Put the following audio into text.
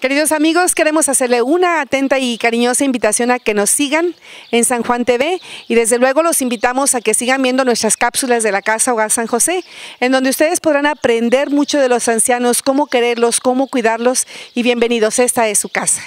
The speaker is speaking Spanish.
Queridos amigos, queremos hacerle una atenta y cariñosa invitación a que nos sigan en San Juan TV y desde luego los invitamos a que sigan viendo nuestras cápsulas de la Casa Hogar San José, en donde ustedes podrán aprender mucho de los ancianos, cómo quererlos, cómo cuidarlos y bienvenidos, esta es su casa.